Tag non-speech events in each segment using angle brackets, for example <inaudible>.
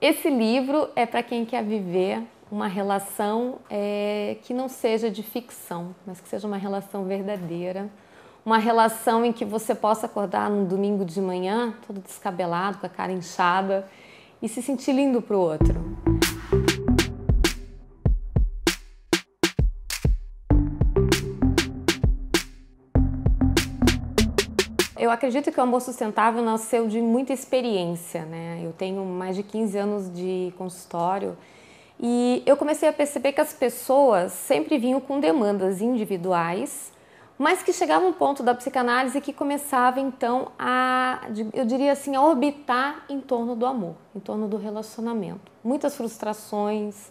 Esse livro é para quem quer viver uma relação é, que não seja de ficção, mas que seja uma relação verdadeira. Uma relação em que você possa acordar num domingo de manhã, todo descabelado, com a cara inchada, e se sentir lindo para o outro. Eu acredito que o amor sustentável nasceu de muita experiência, né? Eu tenho mais de 15 anos de consultório e eu comecei a perceber que as pessoas sempre vinham com demandas individuais, mas que chegava um ponto da psicanálise que começava então a, eu diria assim, a orbitar em torno do amor, em torno do relacionamento. Muitas frustrações,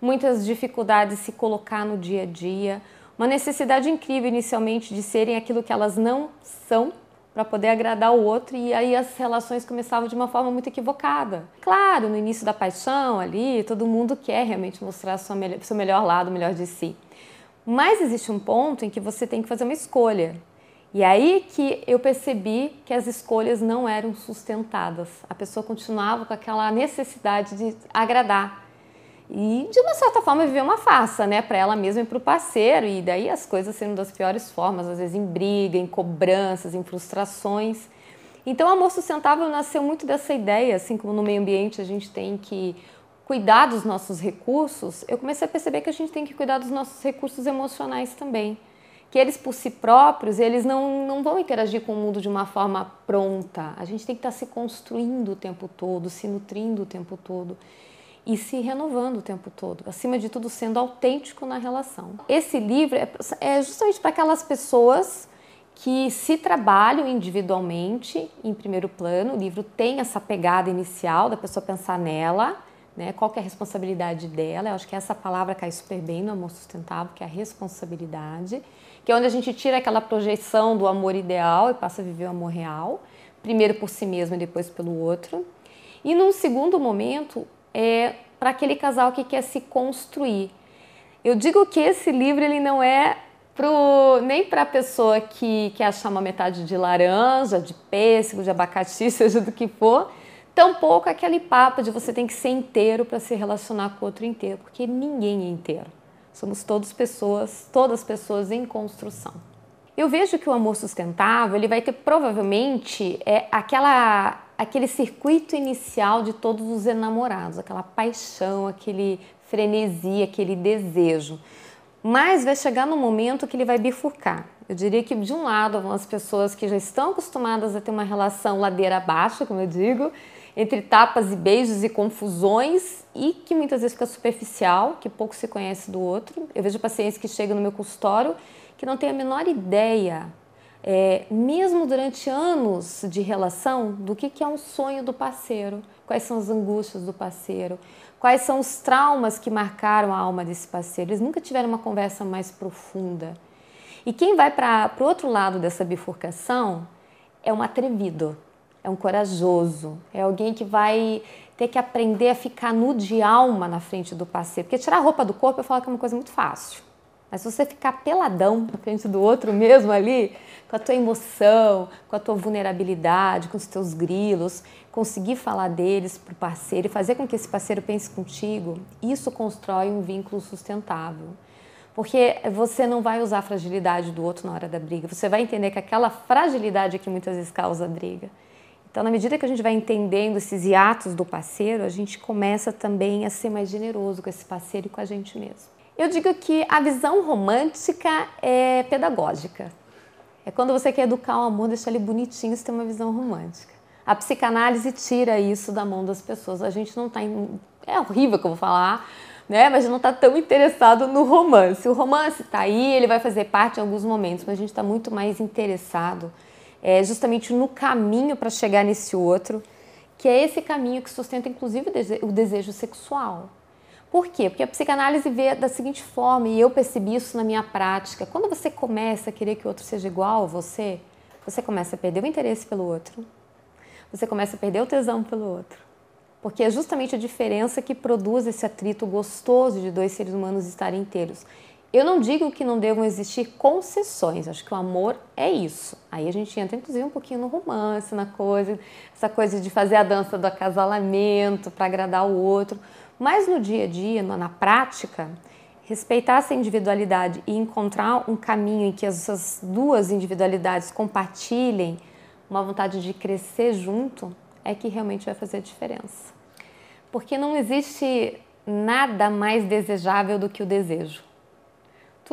muitas dificuldades se colocar no dia a dia, uma necessidade incrível inicialmente de serem aquilo que elas não são para poder agradar o outro e aí as relações começavam de uma forma muito equivocada. Claro, no início da paixão ali, todo mundo quer realmente mostrar o melhor, seu melhor lado, o melhor de si. Mas existe um ponto em que você tem que fazer uma escolha. E aí que eu percebi que as escolhas não eram sustentadas. A pessoa continuava com aquela necessidade de agradar, e de uma certa forma viver uma farsa, né, para ela mesma e para o parceiro. E daí as coisas sendo das piores formas, às vezes em briga, em cobranças, em frustrações. Então, o amor sustentável nasceu muito dessa ideia, assim como no meio ambiente a gente tem que cuidar dos nossos recursos. Eu comecei a perceber que a gente tem que cuidar dos nossos recursos emocionais também, que eles por si próprios eles não não vão interagir com o mundo de uma forma pronta. A gente tem que estar tá se construindo o tempo todo, se nutrindo o tempo todo e se renovando o tempo todo, acima de tudo sendo autêntico na relação. Esse livro é, é justamente para aquelas pessoas que se trabalham individualmente em primeiro plano. O livro tem essa pegada inicial da pessoa pensar nela, né? Qual é a responsabilidade dela? Eu acho que essa palavra cai super bem no amor sustentável, que é a responsabilidade, que é onde a gente tira aquela projeção do amor ideal e passa a viver o amor real, primeiro por si mesmo e depois pelo outro. E num segundo momento, é, para aquele casal que quer se construir. Eu digo que esse livro ele não é pro, nem para a pessoa que quer achar uma metade de laranja, de pêssego, de abacaxi, <laughs> seja do que for, tampouco aquele papo de você tem que ser inteiro para se relacionar com o outro inteiro, porque ninguém é inteiro. Somos todas pessoas, todas pessoas em construção. Eu vejo que o amor sustentável ele vai ter provavelmente é, aquela aquele circuito inicial de todos os enamorados, aquela paixão, aquele frenesi, aquele desejo. Mas vai chegar no momento que ele vai bifurcar. Eu diria que de um lado vão as pessoas que já estão acostumadas a ter uma relação ladeira abaixo, como eu digo, entre tapas e beijos e confusões e que muitas vezes fica superficial, que pouco se conhece do outro. Eu vejo pacientes que chegam no meu consultório que não têm a menor ideia é, mesmo durante anos de relação, do que, que é um sonho do parceiro, quais são as angústias do parceiro, quais são os traumas que marcaram a alma desse parceiro. Eles nunca tiveram uma conversa mais profunda. E quem vai para o outro lado dessa bifurcação é um atrevido, é um corajoso, é alguém que vai ter que aprender a ficar nu de alma na frente do parceiro. Porque tirar a roupa do corpo eu falo que é uma coisa muito fácil. Mas você ficar peladão na frente do outro mesmo ali, com a tua emoção, com a tua vulnerabilidade, com os teus grilos, conseguir falar deles para o parceiro e fazer com que esse parceiro pense contigo, isso constrói um vínculo sustentável. Porque você não vai usar a fragilidade do outro na hora da briga, você vai entender que aquela fragilidade é que muitas vezes causa briga. Então, na medida que a gente vai entendendo esses hiatos do parceiro, a gente começa também a ser mais generoso com esse parceiro e com a gente mesmo. Eu digo que a visão romântica é pedagógica. É quando você quer educar o amor, deixar ele bonitinho, você tem uma visão romântica. A psicanálise tira isso da mão das pessoas. A gente não está. Em... É horrível que eu vou falar, né? Mas não está tão interessado no romance. O romance está aí, ele vai fazer parte em alguns momentos, mas a gente está muito mais interessado é, justamente no caminho para chegar nesse outro, que é esse caminho que sustenta inclusive o desejo sexual. Por quê? Porque a psicanálise vê da seguinte forma, e eu percebi isso na minha prática: quando você começa a querer que o outro seja igual a você, você começa a perder o interesse pelo outro, você começa a perder o tesão pelo outro. Porque é justamente a diferença que produz esse atrito gostoso de dois seres humanos estarem inteiros. Eu não digo que não devam existir concessões, acho que o amor é isso. Aí a gente entra, inclusive, um pouquinho no romance, na coisa, essa coisa de fazer a dança do acasalamento para agradar o outro. Mas no dia a dia, na prática, respeitar essa individualidade e encontrar um caminho em que essas duas individualidades compartilhem uma vontade de crescer junto é que realmente vai fazer a diferença. Porque não existe nada mais desejável do que o desejo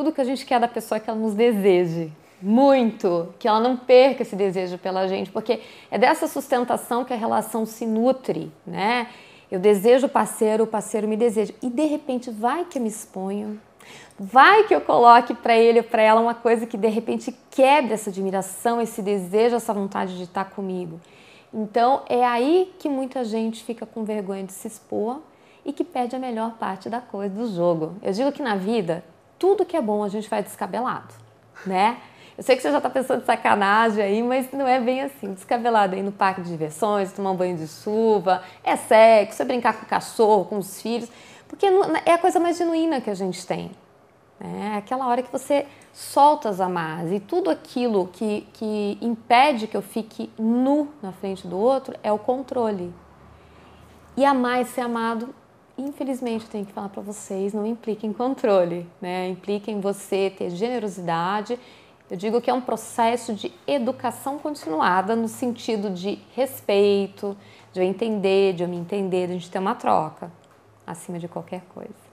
tudo que a gente quer da pessoa é que ela nos deseje muito, que ela não perca esse desejo pela gente, porque é dessa sustentação que a relação se nutre, né? Eu desejo o parceiro, o parceiro me deseja. E de repente, vai que eu me exponho, vai que eu coloque para ele ou para ela uma coisa que de repente quebra essa admiração, esse desejo, essa vontade de estar comigo. Então, é aí que muita gente fica com vergonha de se expor e que perde a melhor parte da coisa do jogo. Eu digo que na vida tudo que é bom a gente vai descabelado, né? Eu sei que você já está pensando de sacanagem aí, mas não é bem assim. Descabelado aí no parque de diversões, tomar um banho de chuva, é sexo, é brincar com o cachorro, com os filhos, porque é a coisa mais genuína que a gente tem. Né? É aquela hora que você solta as amarras e tudo aquilo que, que impede que eu fique nu na frente do outro é o controle. E amar e ser amado infelizmente eu tenho que falar para vocês, não implica em controle, né? Implica em você ter generosidade. Eu digo que é um processo de educação continuada no sentido de respeito, de eu entender, de eu me entender, de a gente ter uma troca acima de qualquer coisa.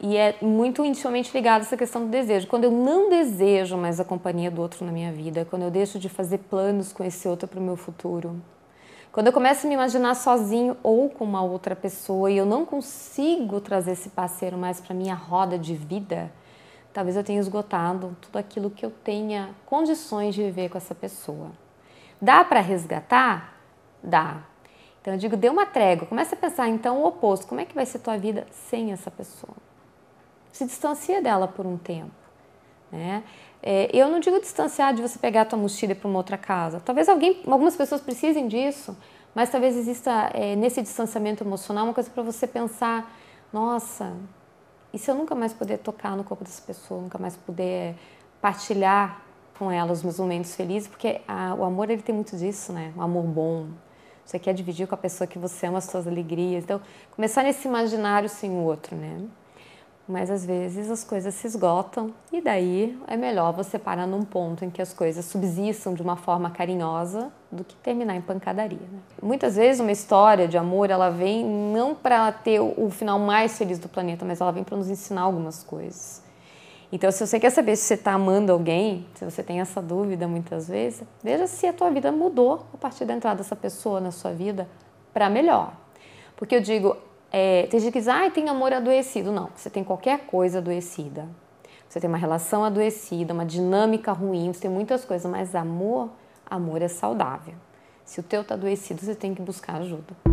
E é muito intimamente ligado essa questão do desejo. Quando eu não desejo mais a companhia do outro na minha vida, quando eu deixo de fazer planos com esse outro para o meu futuro, quando eu começo a me imaginar sozinho ou com uma outra pessoa e eu não consigo trazer esse parceiro mais para minha roda de vida, talvez eu tenha esgotado tudo aquilo que eu tenha condições de viver com essa pessoa. Dá para resgatar? Dá. Então eu digo, dê uma trégua, começa a pensar então o oposto, como é que vai ser tua vida sem essa pessoa? Se distancia dela por um tempo. Né? É, eu não digo distanciar de você pegar a tua mochila para uma outra casa. Talvez alguém, algumas pessoas precisem disso, mas talvez exista é, nesse distanciamento emocional uma coisa para você pensar: nossa, e se eu nunca mais poder tocar no corpo dessa pessoa, nunca mais poder partilhar com ela os meus momentos felizes, porque a, o amor ele tem muito disso, né? Um amor bom. Você quer dividir com a pessoa que você ama as suas alegrias. Então, começar nesse imaginário sem o outro, né? mas às vezes as coisas se esgotam e daí é melhor você parar num ponto em que as coisas subsistam de uma forma carinhosa do que terminar em pancadaria. Né? Muitas vezes uma história de amor ela vem não para ter o final mais feliz do planeta, mas ela vem para nos ensinar algumas coisas. Então, se você quer saber se você está amando alguém, se você tem essa dúvida muitas vezes, veja se a tua vida mudou a partir da entrada dessa pessoa na sua vida para melhor. Porque eu digo, é, tem gente que diz, ah, tem amor adoecido. Não, você tem qualquer coisa adoecida. Você tem uma relação adoecida, uma dinâmica ruim, você tem muitas coisas, mas amor, amor é saudável. Se o teu tá adoecido, você tem que buscar ajuda.